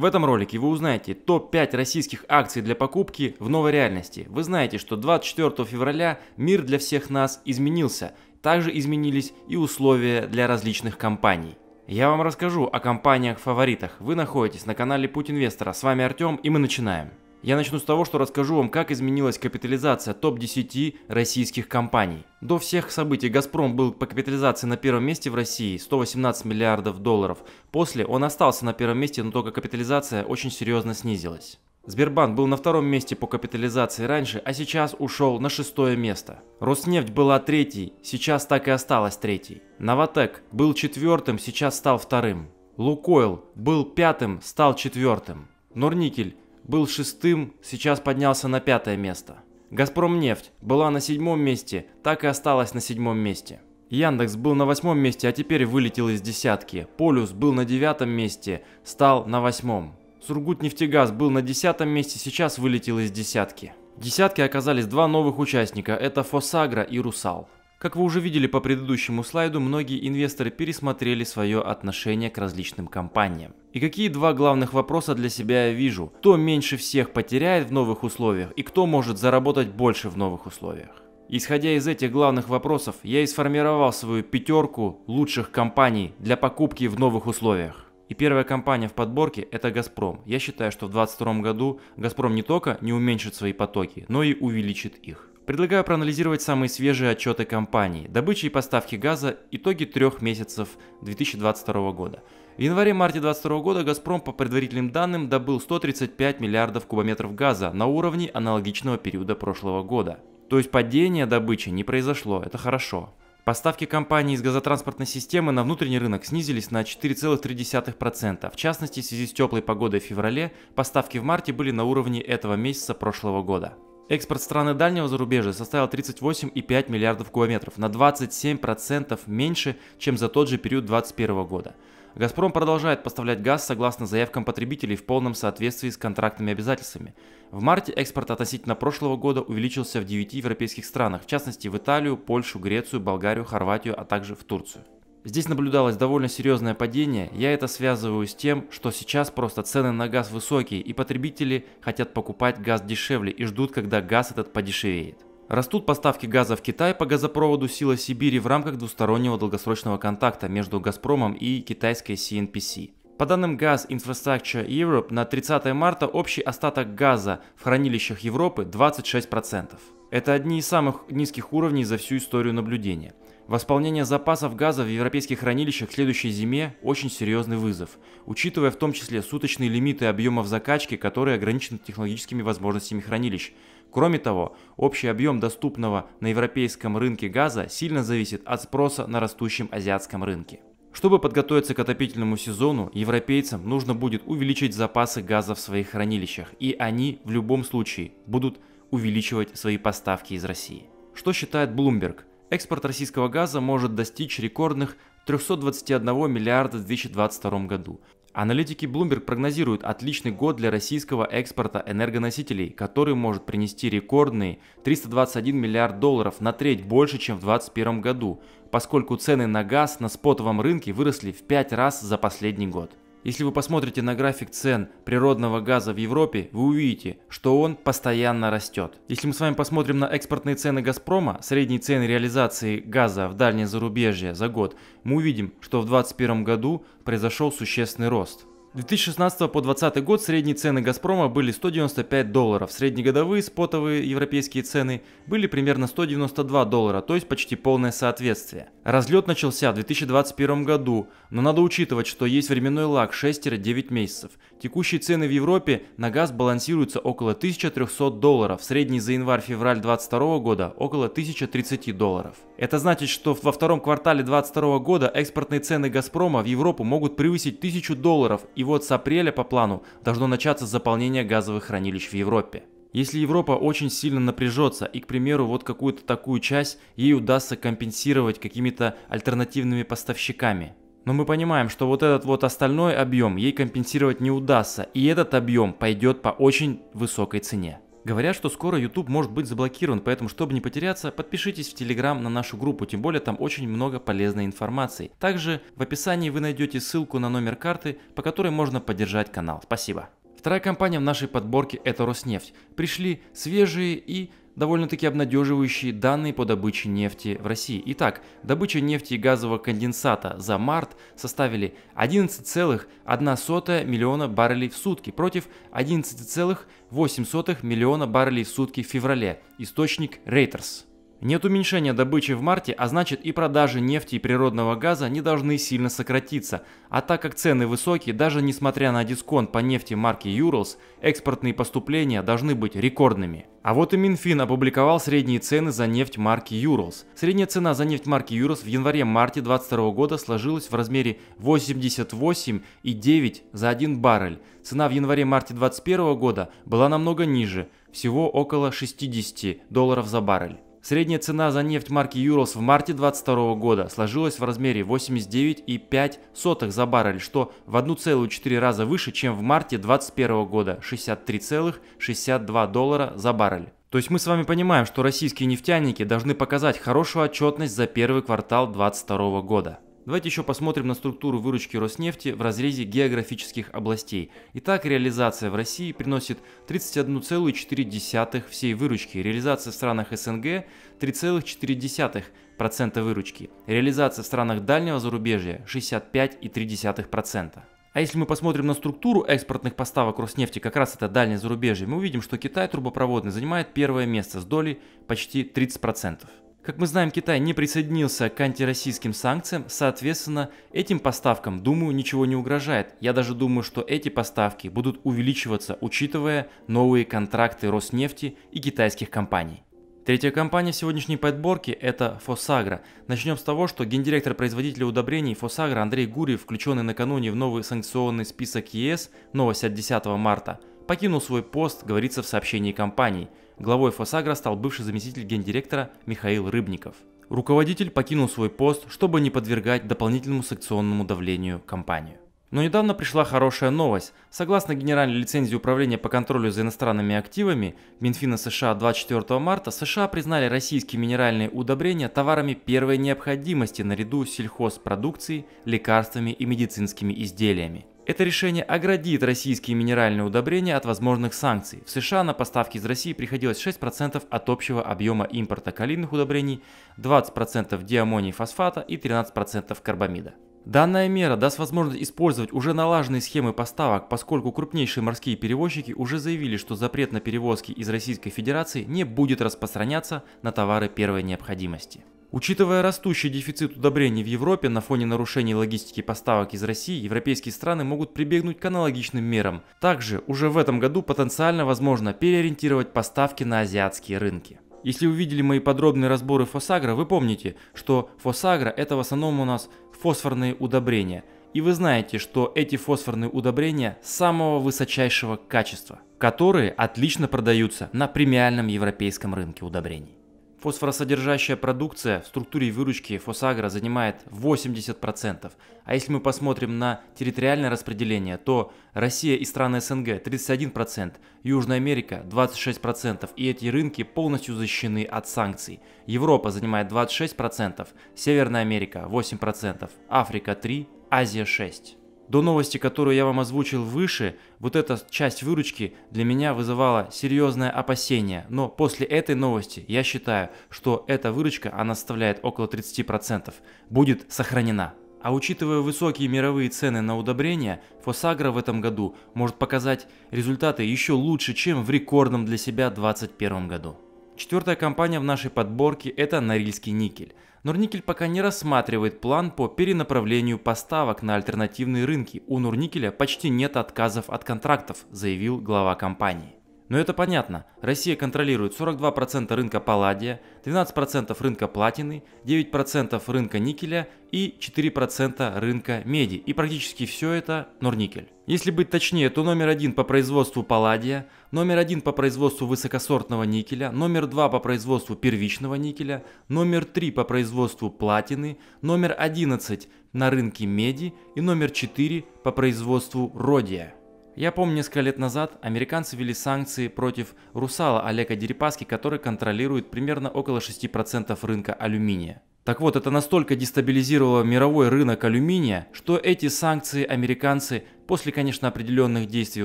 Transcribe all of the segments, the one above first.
В этом ролике вы узнаете топ-5 российских акций для покупки в новой реальности. Вы знаете, что 24 февраля мир для всех нас изменился. Также изменились и условия для различных компаний. Я вам расскажу о компаниях-фаворитах. Вы находитесь на канале Путь Инвестора. С вами Артем и мы начинаем. Я начну с того, что расскажу вам, как изменилась капитализация топ-10 российских компаний. До всех событий «Газпром» был по капитализации на первом месте в России – 118 миллиардов долларов. После он остался на первом месте, но только капитализация очень серьезно снизилась. Сбербанк был на втором месте по капитализации раньше, а сейчас ушел на шестое место. Роснефть была третьей, сейчас так и осталась третьей. Новотек был четвертым, сейчас стал вторым. Лукойл был пятым, стал четвертым. Норникель был шестым, сейчас поднялся на пятое место. «Газпромнефть» была на седьмом месте, так и осталась на седьмом месте. Яндекс был на восьмом месте, а теперь вылетел из десятки. Полюс был на девятом месте, стал на восьмом. Сургутнефтегаз был на десятом месте, сейчас вылетел из десятки. Десятки оказались два новых участника, это Фосагра и Русал. Как вы уже видели по предыдущему слайду, многие инвесторы пересмотрели свое отношение к различным компаниям. И какие два главных вопроса для себя я вижу? Кто меньше всех потеряет в новых условиях и кто может заработать больше в новых условиях? Исходя из этих главных вопросов, я и сформировал свою пятерку лучших компаний для покупки в новых условиях. И первая компания в подборке – это «Газпром». Я считаю, что в 2022 году «Газпром» не только не уменьшит свои потоки, но и увеличит их. Предлагаю проанализировать самые свежие отчеты компании, добычи и поставки газа, итоги трех месяцев 2022 года. В январе-марте 2022 года «Газпром» по предварительным данным добыл 135 миллиардов кубометров газа на уровне аналогичного периода прошлого года. То есть падение добычи не произошло, это хорошо. Поставки компании из газотранспортной системы на внутренний рынок снизились на 4,3%. В частности, в связи с теплой погодой в феврале, поставки в марте были на уровне этого месяца прошлого года. Экспорт страны дальнего зарубежья составил 38,5 миллиардов кубометров, на 27% меньше, чем за тот же период 2021 года. «Газпром» продолжает поставлять газ согласно заявкам потребителей в полном соответствии с контрактными обязательствами. В марте экспорт относительно прошлого года увеличился в 9 европейских странах, в частности в Италию, Польшу, Грецию, Болгарию, Хорватию, а также в Турцию. Здесь наблюдалось довольно серьезное падение, я это связываю с тем, что сейчас просто цены на газ высокие и потребители хотят покупать газ дешевле и ждут, когда газ этот подешевеет. Растут поставки газа в Китай по газопроводу «Сила Сибири» в рамках двустороннего долгосрочного контакта между «Газпромом» и китайской CNPC. По данным Gas Infrastructure Europe, на 30 марта общий остаток газа в хранилищах Европы 26%. Это одни из самых низких уровней за всю историю наблюдения. Восполнение запасов газа в европейских хранилищах к следующей зиме – очень серьезный вызов, учитывая в том числе суточные лимиты объемов закачки, которые ограничены технологическими возможностями хранилищ. Кроме того, общий объем доступного на европейском рынке газа сильно зависит от спроса на растущем азиатском рынке. Чтобы подготовиться к отопительному сезону, европейцам нужно будет увеличить запасы газа в своих хранилищах, и они в любом случае будут увеличивать свои поставки из России. Что считает Bloomberg? Экспорт российского газа может достичь рекордных 321 миллиарда в 2022 году. Аналитики Bloomberg прогнозируют отличный год для российского экспорта энергоносителей, который может принести рекордные 321 миллиард долларов на треть больше, чем в 2021 году, поскольку цены на газ на спотовом рынке выросли в 5 раз за последний год. Если вы посмотрите на график цен природного газа в Европе, вы увидите, что он постоянно растет. Если мы с вами посмотрим на экспортные цены «Газпрома», средние цены реализации газа в дальнее зарубежье за год, мы увидим, что в 2021 году произошел существенный рост. 2016 по 2020 год средние цены «Газпрома» были 195 долларов, среднегодовые спотовые европейские цены были примерно 192 доллара, то есть почти полное соответствие. Разлет начался в 2021 году, но надо учитывать, что есть временной лаг 6-9 месяцев. Текущие цены в Европе на газ балансируются около 1300 долларов, средний за январь-февраль 2022 года около 1030 долларов. Это значит, что во втором квартале 2022 года экспортные цены «Газпрома» в Европу могут превысить 1000 долларов, и вот с апреля по плану должно начаться заполнение газовых хранилищ в Европе. Если Европа очень сильно напряжется и, к примеру, вот какую-то такую часть ей удастся компенсировать какими-то альтернативными поставщиками. Но мы понимаем, что вот этот вот остальной объем ей компенсировать не удастся, и этот объем пойдет по очень высокой цене. Говорят, что скоро YouTube может быть заблокирован, поэтому, чтобы не потеряться, подпишитесь в Telegram на нашу группу, тем более там очень много полезной информации. Также в описании вы найдете ссылку на номер карты, по которой можно поддержать канал. Спасибо. Вторая компания в нашей подборке – это Роснефть. Пришли свежие и довольно-таки обнадеживающие данные по добыче нефти в России. Итак, добыча нефти и газового конденсата за март составили 11,1 миллиона баррелей в сутки против 11,8 миллиона баррелей в сутки в феврале. Источник Reuters. Нет уменьшения добычи в марте, а значит и продажи нефти и природного газа не должны сильно сократиться. А так как цены высокие, даже несмотря на дисконт по нефти марки Urals, экспортные поступления должны быть рекордными. А вот и Минфин опубликовал средние цены за нефть марки Urals. Средняя цена за нефть марки Urals в январе-марте 2022 года сложилась в размере 88,9 за 1 баррель. Цена в январе-марте 2021 года была намного ниже, всего около 60 долларов за баррель. Средняя цена за нефть марки Юрос в марте 2022 года сложилась в размере 89,5 за баррель, что в 1,4 раза выше, чем в марте 2021 года 63,62 доллара за баррель. То есть мы с вами понимаем, что российские нефтяники должны показать хорошую отчетность за первый квартал 2022 года. Давайте еще посмотрим на структуру выручки Роснефти в разрезе географических областей. Итак, реализация в России приносит 31,4% всей выручки, реализация в странах СНГ 3,4% выручки, реализация в странах дальнего зарубежья 65,3%. А если мы посмотрим на структуру экспортных поставок Роснефти, как раз это дальнее зарубежье, мы увидим, что Китай трубопроводный занимает первое место с долей почти 30%. Как мы знаем, Китай не присоединился к антироссийским санкциям, соответственно, этим поставкам, думаю, ничего не угрожает. Я даже думаю, что эти поставки будут увеличиваться, учитывая новые контракты Роснефти и китайских компаний. Третья компания сегодняшней подборки – это Фосагра. Начнем с того, что гендиректор производителя удобрений Фосагра Андрей Гури, включенный накануне в новый санкционный список ЕС, новость от 10 марта, покинул свой пост, говорится в сообщении компании – Главой Фосагра стал бывший заместитель гендиректора Михаил Рыбников. Руководитель покинул свой пост, чтобы не подвергать дополнительному санкционному давлению компанию. Но недавно пришла хорошая новость. Согласно генеральной лицензии Управления по контролю за иностранными активами Минфина США 24 марта, США признали российские минеральные удобрения товарами первой необходимости наряду с сельхозпродукцией, лекарствами и медицинскими изделиями. Это решение оградит российские минеральные удобрения от возможных санкций. В США на поставки из России приходилось 6% от общего объема импорта калийных удобрений, 20% диамоний фосфата и 13% карбамида. Данная мера даст возможность использовать уже налаженные схемы поставок, поскольку крупнейшие морские перевозчики уже заявили, что запрет на перевозки из Российской Федерации не будет распространяться на товары первой необходимости. Учитывая растущий дефицит удобрений в Европе на фоне нарушений логистики поставок из России, европейские страны могут прибегнуть к аналогичным мерам. Также уже в этом году потенциально возможно переориентировать поставки на азиатские рынки. Если увидели мои подробные разборы фосагра, вы помните, что фосагра это в основном у нас фосфорные удобрения. И вы знаете, что эти фосфорные удобрения самого высочайшего качества, которые отлично продаются на премиальном европейском рынке удобрений. Фосфоросодержащая продукция в структуре выручки Фосагра занимает 80%. А если мы посмотрим на территориальное распределение, то Россия и страны СНГ 31%, Южная Америка 26%, и эти рынки полностью защищены от санкций. Европа занимает 26%, Северная Америка 8%, Африка 3%, Азия 6%. До новости, которую я вам озвучил выше, вот эта часть выручки для меня вызывала серьезное опасение, но после этой новости я считаю, что эта выручка, она составляет около 30%, будет сохранена. А учитывая высокие мировые цены на удобрения, Фосагра в этом году может показать результаты еще лучше, чем в рекордном для себя 2021 году. Четвертая компания в нашей подборке – это Норильский никель. Норникель пока не рассматривает план по перенаправлению поставок на альтернативные рынки. У Норникеля почти нет отказов от контрактов, заявил глава компании. Но это понятно. Россия контролирует 42% рынка палладия, 12% рынка платины, 9% рынка никеля и 4% рынка меди. И практически все это норникель. Если быть точнее, то номер один по производству палладия, номер один по производству высокосортного никеля, номер два по производству первичного никеля, номер три по производству платины, номер 11 на рынке меди и номер 4 по производству родия. Я помню, несколько лет назад американцы ввели санкции против русала Олега Дерипаски, который контролирует примерно около 6% рынка алюминия. Так вот, это настолько дестабилизировало мировой рынок алюминия, что эти санкции американцы, после, конечно, определенных действий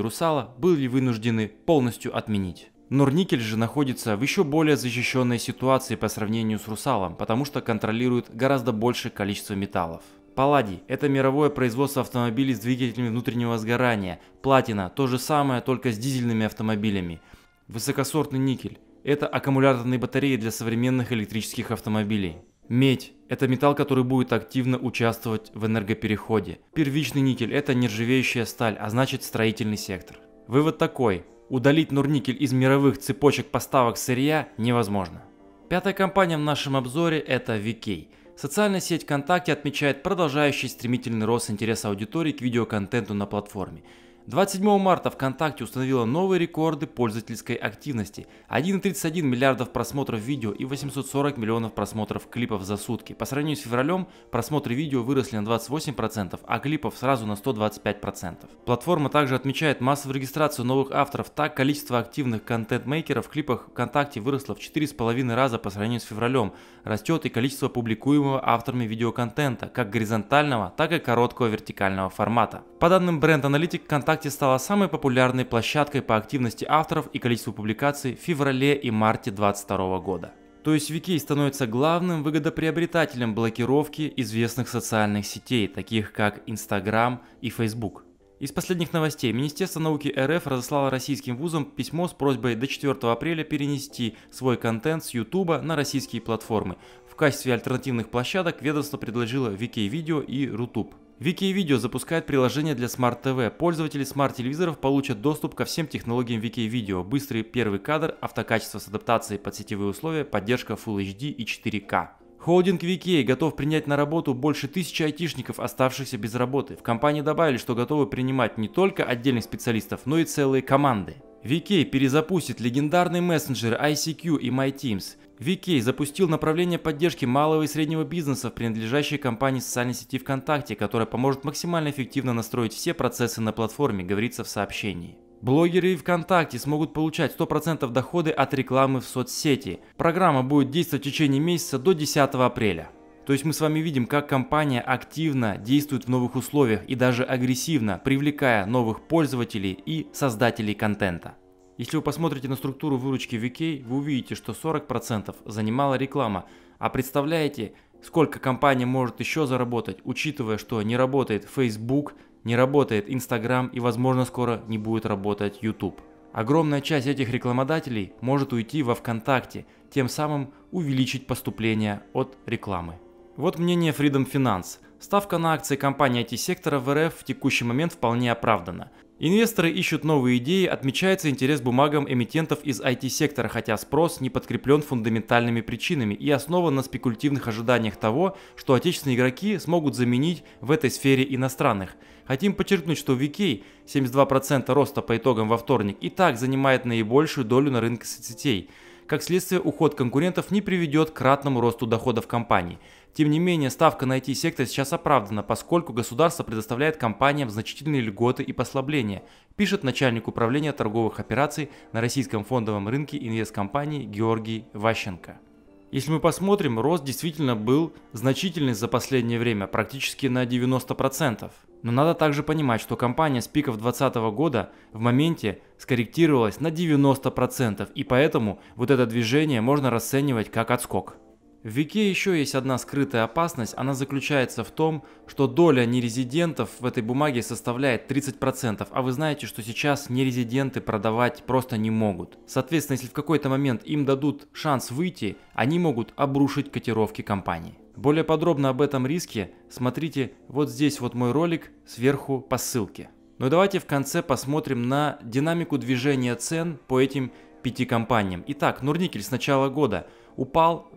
русала, были вынуждены полностью отменить. Норникель же находится в еще более защищенной ситуации по сравнению с русалом, потому что контролирует гораздо большее количество металлов. Палладий – это мировое производство автомобилей с двигателями внутреннего сгорания. Платина – то же самое, только с дизельными автомобилями. Высокосортный никель – это аккумуляторные батареи для современных электрических автомобилей. Медь – это металл, который будет активно участвовать в энергопереходе. Первичный никель – это нержавеющая сталь, а значит строительный сектор. Вывод такой – удалить Норникель из мировых цепочек поставок сырья невозможно. Пятая компания в нашем обзоре – это Викей – Социальная сеть ВКонтакте отмечает продолжающий стремительный рост интереса аудитории к видеоконтенту на платформе – 27 марта ВКонтакте установила новые рекорды пользовательской активности. 1,31 миллиардов просмотров видео и 840 миллионов просмотров клипов за сутки. По сравнению с февралем просмотры видео выросли на 28%, а клипов сразу на 125%. Платформа также отмечает массовую регистрацию новых авторов. Так, количество активных контент-мейкеров в клипах ВКонтакте выросло в 4,5 раза по сравнению с февралем. Растет и количество публикуемого авторами видеоконтента, как горизонтального, так и короткого вертикального формата. По данным бренд-аналитик, ВКонтакте ВКонтакте стала самой популярной площадкой по активности авторов и количеству публикаций в феврале и марте 2022 года. То есть Вики становится главным выгодоприобретателем блокировки известных социальных сетей, таких как Instagram и Facebook. Из последних новостей. Министерство науки РФ разослало российским вузам письмо с просьбой до 4 апреля перенести свой контент с YouTube на российские платформы. В качестве альтернативных площадок ведомство предложило Вики Видео и Рутуб. Вики Видео запускает приложение для Smart TV. Пользователи смарт-телевизоров получат доступ ко всем технологиям Вики Видео. Быстрый первый кадр, автокачество с адаптацией под сетевые условия, поддержка Full HD и 4К. Холдинг VK готов принять на работу больше тысячи айтишников, оставшихся без работы. В компании добавили, что готовы принимать не только отдельных специалистов, но и целые команды. VK перезапустит легендарный мессенджер ICQ и MyTeams. Викей запустил направление поддержки малого и среднего бизнеса, принадлежащей компании социальной сети ВКонтакте, которая поможет максимально эффективно настроить все процессы на платформе, говорится в сообщении. Блогеры и ВКонтакте смогут получать 100% доходы от рекламы в соцсети. Программа будет действовать в течение месяца до 10 апреля. То есть мы с вами видим, как компания активно действует в новых условиях и даже агрессивно, привлекая новых пользователей и создателей контента. Если вы посмотрите на структуру выручки VK, вы увидите, что 40% занимала реклама. А представляете, сколько компания может еще заработать, учитывая, что не работает Facebook, не работает Instagram и, возможно, скоро не будет работать YouTube. Огромная часть этих рекламодателей может уйти во ВКонтакте, тем самым увеличить поступление от рекламы. Вот мнение Freedom Finance. Ставка на акции компании IT-сектора в РФ в текущий момент вполне оправдана. Инвесторы ищут новые идеи, отмечается интерес бумагам эмитентов из IT-сектора, хотя спрос не подкреплен фундаментальными причинами и основан на спекулятивных ожиданиях того, что отечественные игроки смогут заменить в этой сфере иностранных. Хотим подчеркнуть, что VK 72% роста по итогам во вторник и так занимает наибольшую долю на рынке соцсетей – как следствие, уход конкурентов не приведет к кратному росту доходов компании. Тем не менее, ставка на IT-сектор сейчас оправдана, поскольку государство предоставляет компаниям значительные льготы и послабления, пишет начальник управления торговых операций на российском фондовом рынке инвесткомпании Георгий Ващенко. Если мы посмотрим, рост действительно был значительный за последнее время, практически на 90%. Но надо также понимать, что компания с пиков 2020 года в моменте скорректировалась на 90%, и поэтому вот это движение можно расценивать как отскок. В Вике еще есть одна скрытая опасность, она заключается в том, что доля нерезидентов в этой бумаге составляет 30%, а вы знаете, что сейчас нерезиденты продавать просто не могут. Соответственно, если в какой-то момент им дадут шанс выйти, они могут обрушить котировки компании. Более подробно об этом риске смотрите вот здесь вот мой ролик сверху по ссылке. Ну и давайте в конце посмотрим на динамику движения цен по этим пяти компаниям. Итак, Нурникель с начала года упал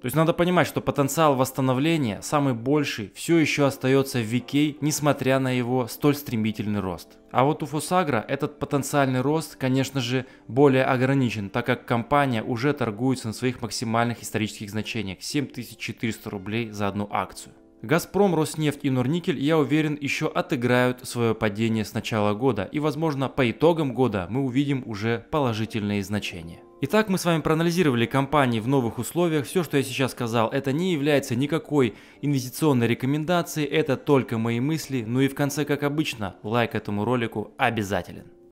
То есть надо понимать, что потенциал восстановления, самый больший, все еще остается в Викей, несмотря на его столь стремительный рост. А вот у Фосагра этот потенциальный рост, конечно же, более ограничен, так как компания уже торгуется на своих максимальных исторических значениях – 7400 рублей за одну акцию. Газпром, Роснефть и Норникель, я уверен, еще отыграют свое падение с начала года и, возможно, по итогам года мы увидим уже положительные значения. Итак, мы с вами проанализировали компании в новых условиях. Все, что я сейчас сказал, это не является никакой инвестиционной рекомендацией, это только мои мысли. Ну и в конце, как обычно, лайк этому ролику обязателен.